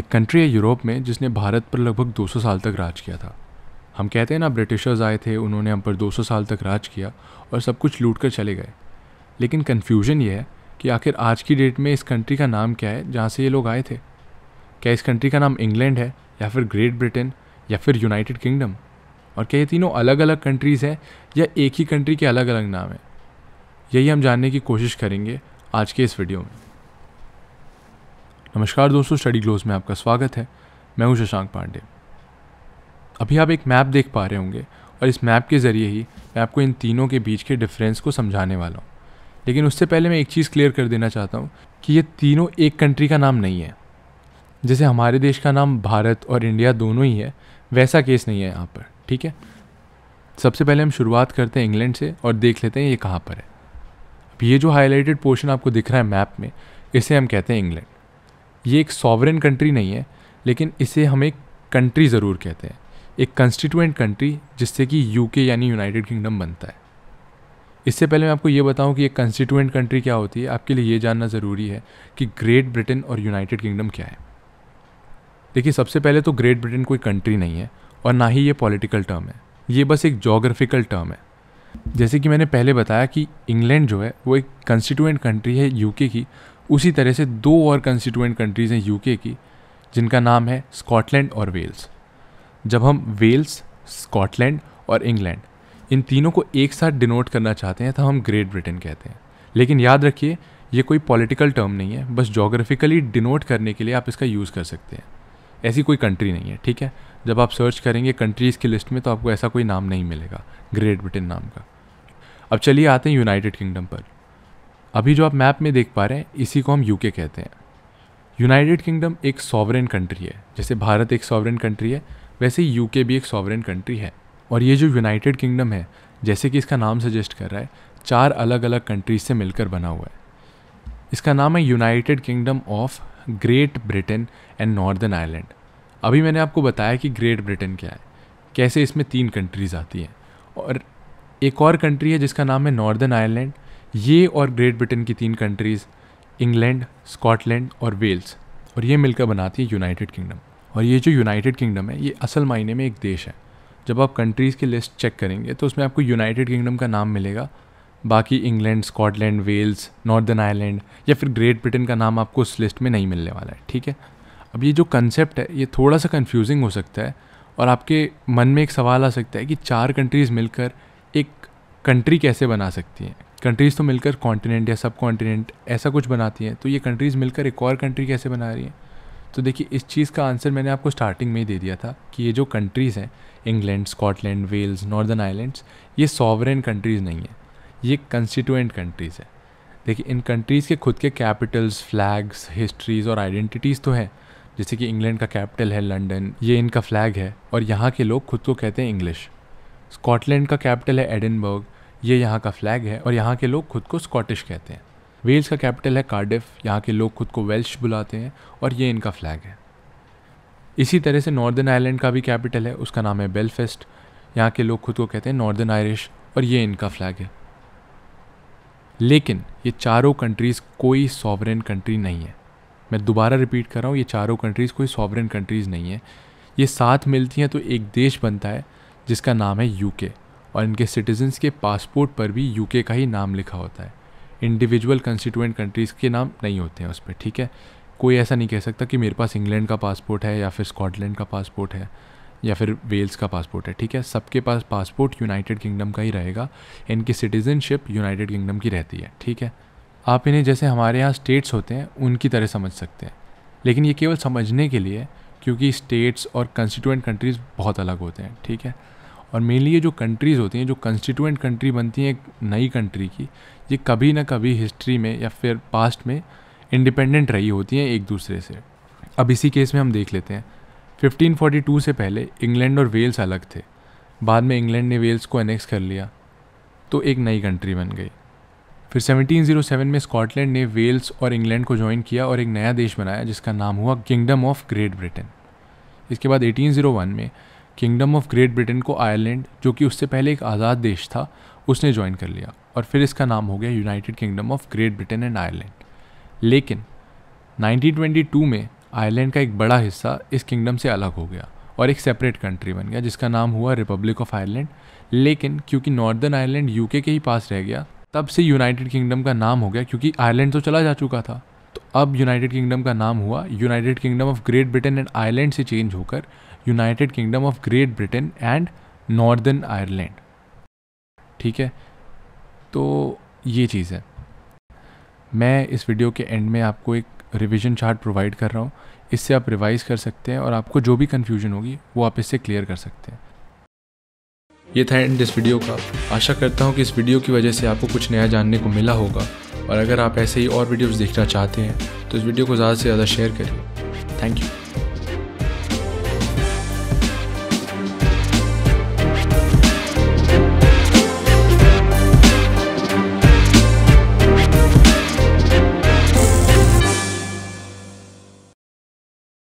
एक कंट्री है यूरोप में जिसने भारत पर लगभग 200 साल तक राज किया था हम कहते हैं ना ब्रिटिशर्स आए थे उन्होंने हम पर 200 साल तक राज किया और सब कुछ लूट कर चले गए लेकिन कन्फ्यूजन ये है कि आखिर आज की डेट में इस कंट्री का नाम क्या है जहाँ से ये लोग आए थे क्या इस कंट्री का नाम इंग्लैंड है या फिर ग्रेट ब्रिटेन या फिर यूनाइटेड किंगडम और क्या ये तीनों अलग अलग कंट्रीज़ हैं या एक ही कंट्री के अलग अलग नाम हैं यही हम जानने की कोशिश करेंगे आज के इस वीडियो में नमस्कार दोस्तों स्टडी ग्लोज़ में आपका स्वागत है मैं हूं शशांक पांडे अभी आप एक मैप देख पा रहे होंगे और इस मैप के ज़रिए ही मैं आपको इन तीनों के बीच के डिफरेंस को समझाने वाला हूँ लेकिन उससे पहले मैं एक चीज़ क्लियर कर देना चाहता हूँ कि ये तीनों एक कंट्री का नाम नहीं है जैसे हमारे देश का नाम भारत और इंडिया दोनों ही है वैसा केस नहीं है यहाँ पर ठीक है सबसे पहले हम शुरुआत करते हैं इंग्लैंड से और देख लेते हैं ये कहाँ पर है अब ये जो हाईलाइटेड पोर्शन आपको दिख रहा है मैप में इसे हम कहते हैं इंग्लैंड ये एक सॉवरन कंट्री नहीं है लेकिन इसे हम एक कंट्री ज़रूर कहते हैं एक कंस्टिट्यूएंट कंट्री जिससे कि यूके यानी यूनाइटेड किंगडम बनता है इससे पहले मैं आपको ये बताऊं कि एक कंस्टिट्यूएंट कंट्री क्या होती है आपके लिए ये जानना ज़रूरी है कि ग्रेट ब्रिटेन और यूनाइटेड किंगडम क्या है देखिए सबसे पहले तो ग्रेट ब्रिटेन कोई कंट्री नहीं है और ना ही ये पॉलिटिकल टर्म है ये बस एक जोग्राफिकल टर्म है जैसे कि मैंने पहले बताया कि इंग्लैंड जो है वो एक कंस्टिट्यूएंट कंट्री है यूके की उसी तरह से दो और कंस्टिट्यूएंट कंट्रीज़ हैं यूके की जिनका नाम है स्कॉटलैंड और वेल्स जब हम वेल्स स्कॉटलैंड और इंग्लैंड इन तीनों को एक साथ डिनोट करना चाहते हैं तो हम ग्रेट ब्रिटेन कहते हैं लेकिन याद रखिए ये कोई पॉलिटिकल टर्म नहीं है बस जोग्राफिकली डिनोट करने के लिए आप इसका यूज़ कर सकते हैं ऐसी कोई कंट्री नहीं है ठीक है जब आप सर्च करेंगे कंट्रीज़ की लिस्ट में तो आपको ऐसा कोई नाम नहीं मिलेगा ग्रेट ब्रिटेन नाम का अब चलिए आते हैं यूनाइटेड किंगडम पर अभी जो आप मैप में देख पा रहे हैं इसी को हम यूके कहते हैं यूनाइटेड किंगडम एक सॉवरेन कंट्री है जैसे भारत एक सॉवरेन कंट्री है वैसे ही यूके भी एक सॉवरेन कंट्री है और ये जो यूनाइटेड किंगडम है जैसे कि इसका नाम सजेस्ट कर रहा है चार अलग अलग कंट्रीज से मिलकर बना हुआ है इसका नाम है United Kingdom of Great Britain and Northern Ireland अभी मैंने आपको बताया कि ग्रेट ब्रिटेन क्या है कैसे इसमें तीन कंट्रीज़ आती हैं और एक और कंट्री है जिसका नाम है नॉर्दर्न आयरलैंड ये और ग्रेट ब्रिटेन की तीन कंट्रीज़ इंग्लैंड स्कॉटलैंड और वेल्स और ये मिलकर बनाती है यूनाइटेड किंगडम और ये जो यूनाइटेड किंगडम है ये असल मायने में एक देश है जब आप कंट्रीज़ की लिस्ट चेक करेंगे तो उसमें आपको यूनाइटेड किंगडम का नाम मिलेगा बाकी England Scotland Wales Northern Ireland या फिर ग्रेट ब्रिटेन का नाम आपको उस लिस्ट में नहीं मिलने वाला है ठीक है अब ये जो कंसेप्ट है ये थोड़ा सा कन्फ्यूजिंग हो सकता है और आपके मन में एक सवाल आ सकता है कि चार कंट्रीज़ मिलकर एक कंट्री कैसे बना सकती हैं कंट्रीज़ तो मिलकर कॉन्टिनेंट या सब कॉन्टिनेंट ऐसा कुछ बनाती हैं तो ये कंट्रीज़ मिलकर एक और कंट्री कैसे बना रही हैं तो देखिए इस चीज़ का आंसर मैंने आपको स्टार्टिंग में ही दे दिया था कि ये जो कंट्रीज़ हैं England Scotland Wales Northern islands ये सॉवरन कंट्रीज़ नहीं हैं ये कंस्टिट्यूएंट कंट्रीज़ है देखिए इन कंट्रीज़ के खुद के कैपिटल्स फ्लैग्स हिस्ट्रीज़ और आइडेंटिटीज़ तो हैं जैसे कि इंग्लैंड का कैपिटल है लंदन ये इनका फ्लैग है और यहाँ के लोग खुद को कहते हैं इंग्लिश स्कॉटलैंड का कैपिटल है एडनबर्ग ये यहाँ का फ्लैग है और यहाँ के लोग खुद को स्कॉटिश कहते हैं वेल्स का कैपिटल है कार्डिफ यहाँ के लोग खुद को वेल्श बुलाते हैं और ये इनका फ्लैग है इसी तरह से नॉर्दर्न आयरलैंड का भी कैपिटल है उसका नाम है बेलफेस्ट यहाँ के लोग खुद को कहते हैं नॉर्दर्न आयरिश और ये इनका फ्लैग है लेकिन ये चारों कंट्रीज़ कोई सॉवरन कंट्री नहीं है मैं दोबारा रिपीट कर रहा हूँ ये चारों कंट्रीज़ कोई सॉवरन कंट्रीज़ नहीं है ये साथ मिलती हैं तो एक देश बनता है जिसका नाम है यूके और इनके सिटीजन्स के पासपोर्ट पर भी यूके का ही नाम लिखा होता है इंडिविजुअल कंस्टिट्यूएंट कंट्रीज़ के नाम नहीं होते हैं उस पर ठीक है कोई ऐसा नहीं कह सकता कि मेरे पास इंग्लैंड का पासपोर्ट है या फिर स्कॉटलैंड का पासपोर्ट है या फिर वेल्स का पासपोर्ट है ठीक है सबके पास पासपोर्ट यूनाइटेड किंगडम का ही रहेगा इनकी सिटीजनशिप यूनाइटेड किंगडम की रहती है ठीक है आप इन्हें जैसे हमारे यहाँ स्टेट्स होते हैं उनकी तरह समझ सकते हैं लेकिन ये केवल समझने के लिए क्योंकि स्टेट्स और कंस्टिट्यूएंट कंट्रीज़ बहुत अलग होते हैं ठीक है और मेनली ये जो कंट्रीज़ होती हैं जो कंस्टिट्यूंट कंट्री बनती हैं एक नई कंट्री की ये कभी ना कभी हिस्ट्री में या फिर पास्ट में इंडिपेंडेंट रही होती हैं एक दूसरे से अब इसी केस में हम देख लेते हैं 1542 से पहले इंग्लैंड और वेल्स अलग थे बाद में इंग्लैंड ने वेल्स को अनेक्स कर लिया तो एक नई कंट्री बन गई फिर 1707 में स्कॉटलैंड ने वेल्स और इंग्लैंड को ज्वाइन किया और एक नया देश बनाया जिसका नाम हुआ किंगडम ऑफ ग्रेट ब्रिटेन इसके बाद 1801 में किंगडम ऑफ ग्रेट ब्रिटेन को आयरलैंड जो कि उससे पहले एक आज़ाद देश था उसने ज्वाइन कर लिया और फिर इसका नाम हो गया United Kingdom of Great Britain and Ireland लेकिन 1922 में आयरलैंड का एक बड़ा हिस्सा इस किंगडम से अलग हो गया और एक सेपरेट कंट्री बन गया जिसका नाम हुआ रिपब्लिक ऑफ आयरलैंड लेकिन क्योंकि नॉर्दर्न आयरलैंड यूके के ही पास रह गया तब से यूनाइटेड किंगडम का नाम हो गया क्योंकि आयरलैंड तो चला जा चुका था अब यूनाइटेड किंगडम का नाम हुआ United Kingdom of Great Britain and Ireland से चेंज होकर United Kingdom of Great Britain and Northern Ireland ठीक है तो ये चीज़ है मैं इस वीडियो के एंड में आपको एक रिविजन चार्ट प्रोवाइड कर रहा हूँ इससे आप रिवाइज़ कर सकते हैं और आपको जो भी कन्फ्यूजन होगी वो आप इससे क्लियर कर सकते हैं ये था एंड इस वीडियो का आशा करता हूँ कि इस वीडियो की वजह से आपको कुछ नया जानने को मिला होगा और अगर आप ऐसे ही और वीडियोज़ देखना चाहते हैं तो इस वीडियो को ज़्यादा से ज़्यादा शेयर करें थैंक यू